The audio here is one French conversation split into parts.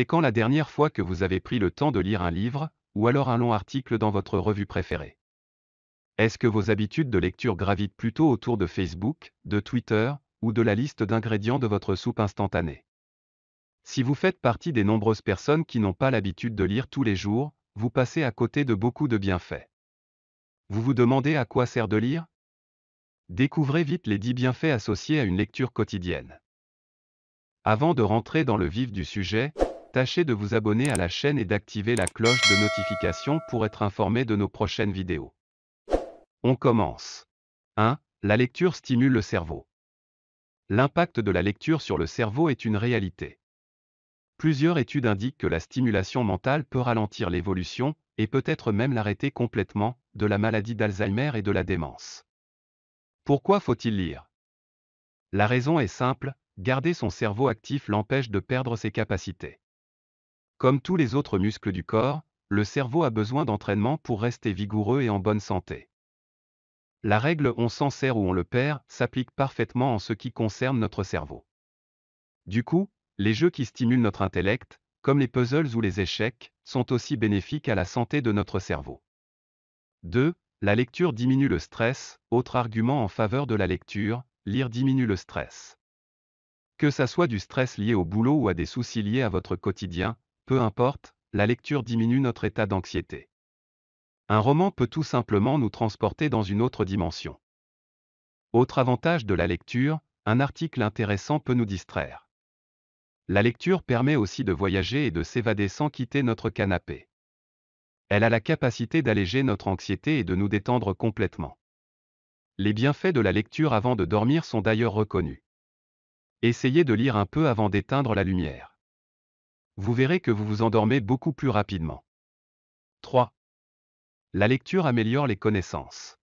C'est quand la dernière fois que vous avez pris le temps de lire un livre, ou alors un long article dans votre revue préférée Est-ce que vos habitudes de lecture gravitent plutôt autour de Facebook, de Twitter, ou de la liste d'ingrédients de votre soupe instantanée Si vous faites partie des nombreuses personnes qui n'ont pas l'habitude de lire tous les jours, vous passez à côté de beaucoup de bienfaits. Vous vous demandez à quoi sert de lire Découvrez vite les 10 bienfaits associés à une lecture quotidienne. Avant de rentrer dans le vif du sujet, Tâchez de vous abonner à la chaîne et d'activer la cloche de notification pour être informé de nos prochaines vidéos. On commence. 1. La lecture stimule le cerveau. L'impact de la lecture sur le cerveau est une réalité. Plusieurs études indiquent que la stimulation mentale peut ralentir l'évolution, et peut-être même l'arrêter complètement, de la maladie d'Alzheimer et de la démence. Pourquoi faut-il lire La raison est simple, garder son cerveau actif l'empêche de perdre ses capacités. Comme tous les autres muscles du corps, le cerveau a besoin d'entraînement pour rester vigoureux et en bonne santé. La règle on s'en sert ou on le perd s'applique parfaitement en ce qui concerne notre cerveau. Du coup, les jeux qui stimulent notre intellect, comme les puzzles ou les échecs, sont aussi bénéfiques à la santé de notre cerveau. 2. La lecture diminue le stress, autre argument en faveur de la lecture, lire diminue le stress. Que ça soit du stress lié au boulot ou à des soucis liés à votre quotidien, peu importe, la lecture diminue notre état d'anxiété. Un roman peut tout simplement nous transporter dans une autre dimension. Autre avantage de la lecture, un article intéressant peut nous distraire. La lecture permet aussi de voyager et de s'évader sans quitter notre canapé. Elle a la capacité d'alléger notre anxiété et de nous détendre complètement. Les bienfaits de la lecture avant de dormir sont d'ailleurs reconnus. Essayez de lire un peu avant d'éteindre la lumière vous verrez que vous vous endormez beaucoup plus rapidement. 3. La lecture améliore les connaissances.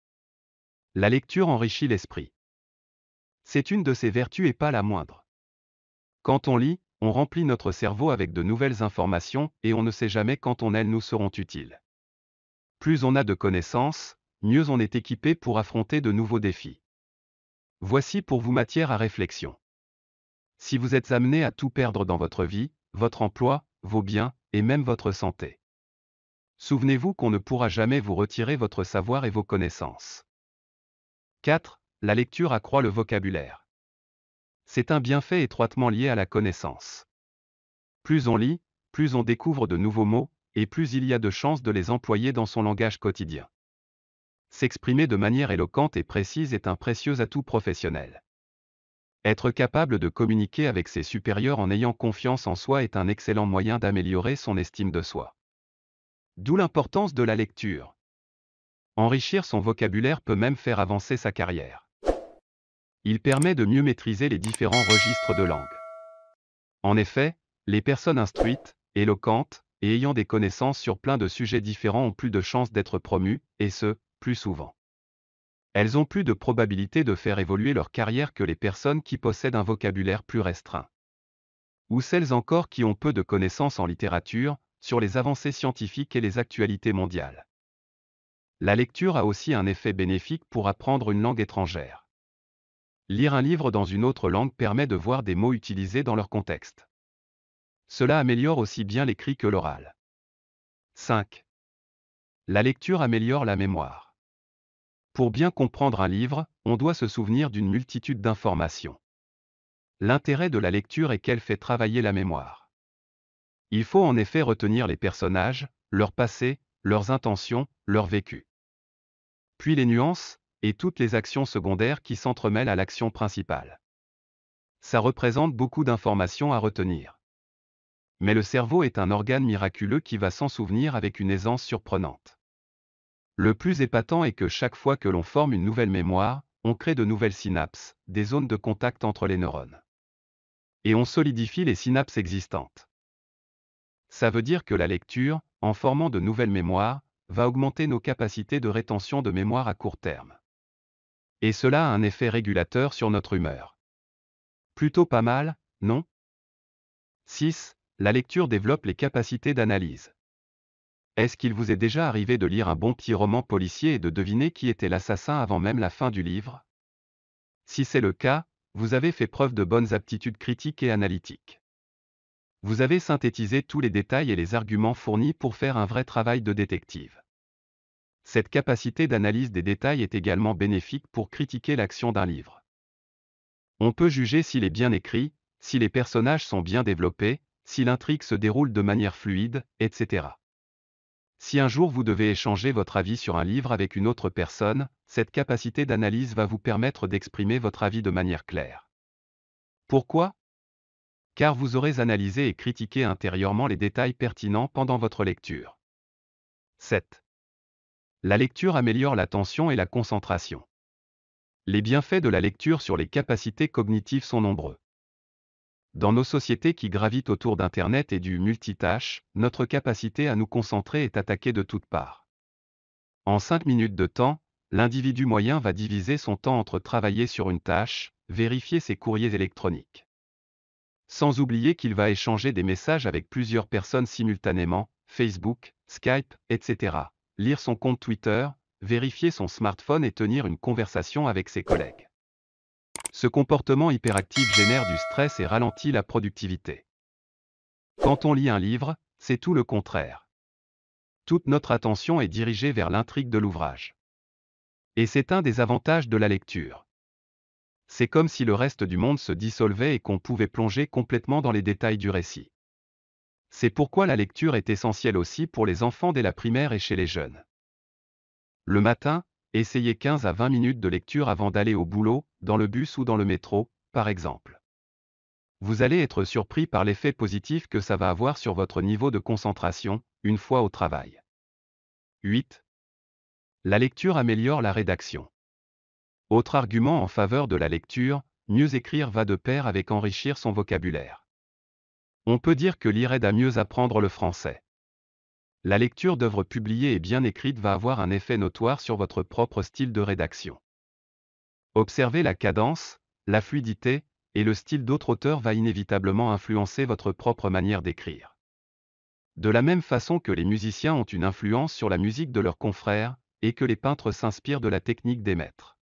La lecture enrichit l'esprit. C'est une de ses vertus et pas la moindre. Quand on lit, on remplit notre cerveau avec de nouvelles informations et on ne sait jamais quand on elles nous seront utiles. Plus on a de connaissances, mieux on est équipé pour affronter de nouveaux défis. Voici pour vous matière à réflexion. Si vous êtes amené à tout perdre dans votre vie, votre emploi, vos biens, et même votre santé. Souvenez-vous qu'on ne pourra jamais vous retirer votre savoir et vos connaissances. 4. La lecture accroît le vocabulaire. C'est un bienfait étroitement lié à la connaissance. Plus on lit, plus on découvre de nouveaux mots, et plus il y a de chances de les employer dans son langage quotidien. S'exprimer de manière éloquente et précise est un précieux atout professionnel. Être capable de communiquer avec ses supérieurs en ayant confiance en soi est un excellent moyen d'améliorer son estime de soi. D'où l'importance de la lecture. Enrichir son vocabulaire peut même faire avancer sa carrière. Il permet de mieux maîtriser les différents registres de langue. En effet, les personnes instruites, éloquentes et ayant des connaissances sur plein de sujets différents ont plus de chances d'être promues, et ce, plus souvent elles ont plus de probabilité de faire évoluer leur carrière que les personnes qui possèdent un vocabulaire plus restreint. Ou celles encore qui ont peu de connaissances en littérature, sur les avancées scientifiques et les actualités mondiales. La lecture a aussi un effet bénéfique pour apprendre une langue étrangère. Lire un livre dans une autre langue permet de voir des mots utilisés dans leur contexte. Cela améliore aussi bien l'écrit que l'oral. 5. La lecture améliore la mémoire. Pour bien comprendre un livre, on doit se souvenir d'une multitude d'informations. L'intérêt de la lecture est qu'elle fait travailler la mémoire. Il faut en effet retenir les personnages, leur passé, leurs intentions, leur vécu. Puis les nuances, et toutes les actions secondaires qui s'entremêlent à l'action principale. Ça représente beaucoup d'informations à retenir. Mais le cerveau est un organe miraculeux qui va s'en souvenir avec une aisance surprenante. Le plus épatant est que chaque fois que l'on forme une nouvelle mémoire, on crée de nouvelles synapses, des zones de contact entre les neurones. Et on solidifie les synapses existantes. Ça veut dire que la lecture, en formant de nouvelles mémoires, va augmenter nos capacités de rétention de mémoire à court terme. Et cela a un effet régulateur sur notre humeur. Plutôt pas mal, non 6. La lecture développe les capacités d'analyse. Est-ce qu'il vous est déjà arrivé de lire un bon petit roman policier et de deviner qui était l'assassin avant même la fin du livre Si c'est le cas, vous avez fait preuve de bonnes aptitudes critiques et analytiques. Vous avez synthétisé tous les détails et les arguments fournis pour faire un vrai travail de détective. Cette capacité d'analyse des détails est également bénéfique pour critiquer l'action d'un livre. On peut juger s'il est bien écrit, si les personnages sont bien développés, si l'intrigue se déroule de manière fluide, etc. Si un jour vous devez échanger votre avis sur un livre avec une autre personne, cette capacité d'analyse va vous permettre d'exprimer votre avis de manière claire. Pourquoi Car vous aurez analysé et critiqué intérieurement les détails pertinents pendant votre lecture. 7. La lecture améliore l'attention et la concentration. Les bienfaits de la lecture sur les capacités cognitives sont nombreux. Dans nos sociétés qui gravitent autour d'Internet et du multitâche, notre capacité à nous concentrer est attaquée de toutes parts. En 5 minutes de temps, l'individu moyen va diviser son temps entre travailler sur une tâche, vérifier ses courriers électroniques. Sans oublier qu'il va échanger des messages avec plusieurs personnes simultanément, Facebook, Skype, etc. Lire son compte Twitter, vérifier son smartphone et tenir une conversation avec ses collègues. Ce comportement hyperactif génère du stress et ralentit la productivité. Quand on lit un livre, c'est tout le contraire. Toute notre attention est dirigée vers l'intrigue de l'ouvrage. Et c'est un des avantages de la lecture. C'est comme si le reste du monde se dissolvait et qu'on pouvait plonger complètement dans les détails du récit. C'est pourquoi la lecture est essentielle aussi pour les enfants dès la primaire et chez les jeunes. Le matin, Essayez 15 à 20 minutes de lecture avant d'aller au boulot, dans le bus ou dans le métro, par exemple. Vous allez être surpris par l'effet positif que ça va avoir sur votre niveau de concentration, une fois au travail. 8. La lecture améliore la rédaction. Autre argument en faveur de la lecture, mieux écrire va de pair avec enrichir son vocabulaire. On peut dire que lire aide à mieux apprendre le français. La lecture d'œuvres publiées et bien écrites va avoir un effet notoire sur votre propre style de rédaction. Observer la cadence, la fluidité, et le style d'autres auteurs va inévitablement influencer votre propre manière d'écrire. De la même façon que les musiciens ont une influence sur la musique de leurs confrères, et que les peintres s'inspirent de la technique des maîtres.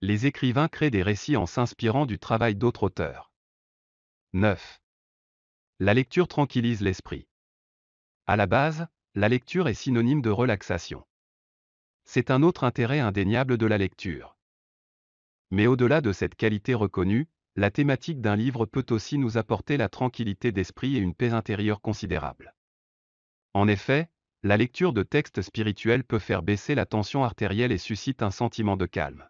Les écrivains créent des récits en s'inspirant du travail d'autres auteurs. 9. La lecture tranquillise l'esprit. À la base, la lecture est synonyme de relaxation. C'est un autre intérêt indéniable de la lecture. Mais au-delà de cette qualité reconnue, la thématique d'un livre peut aussi nous apporter la tranquillité d'esprit et une paix intérieure considérable. En effet, la lecture de textes spirituels peut faire baisser la tension artérielle et suscite un sentiment de calme.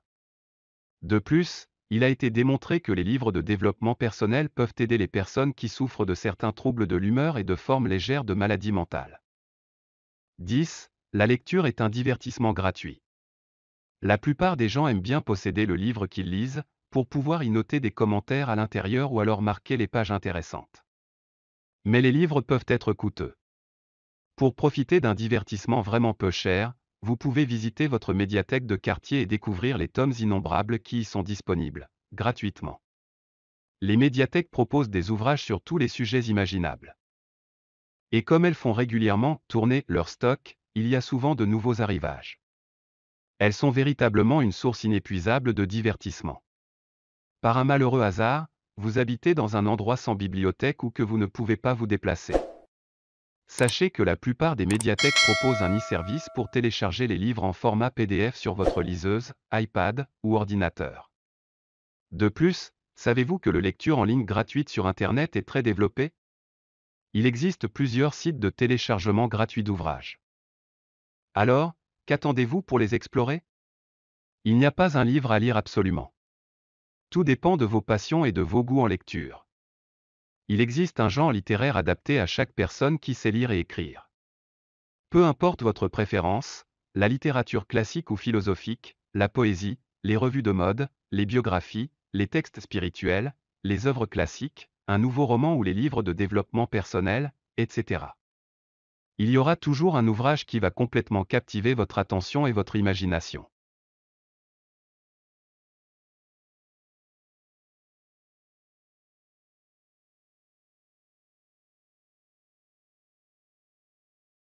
De plus, il a été démontré que les livres de développement personnel peuvent aider les personnes qui souffrent de certains troubles de l'humeur et de formes légères de maladies mentales. 10. La lecture est un divertissement gratuit. La plupart des gens aiment bien posséder le livre qu'ils lisent, pour pouvoir y noter des commentaires à l'intérieur ou alors marquer les pages intéressantes. Mais les livres peuvent être coûteux. Pour profiter d'un divertissement vraiment peu cher, vous pouvez visiter votre médiathèque de quartier et découvrir les tomes innombrables qui y sont disponibles, gratuitement. Les médiathèques proposent des ouvrages sur tous les sujets imaginables. Et comme elles font régulièrement tourner leur stock, il y a souvent de nouveaux arrivages. Elles sont véritablement une source inépuisable de divertissement. Par un malheureux hasard, vous habitez dans un endroit sans bibliothèque ou que vous ne pouvez pas vous déplacer. Sachez que la plupart des médiathèques proposent un e-service pour télécharger les livres en format PDF sur votre liseuse, iPad ou ordinateur. De plus, savez-vous que le lecture en ligne gratuite sur Internet est très développé Il existe plusieurs sites de téléchargement gratuit d'ouvrages. Alors, qu'attendez-vous pour les explorer Il n'y a pas un livre à lire absolument. Tout dépend de vos passions et de vos goûts en lecture il existe un genre littéraire adapté à chaque personne qui sait lire et écrire. Peu importe votre préférence, la littérature classique ou philosophique, la poésie, les revues de mode, les biographies, les textes spirituels, les œuvres classiques, un nouveau roman ou les livres de développement personnel, etc. Il y aura toujours un ouvrage qui va complètement captiver votre attention et votre imagination.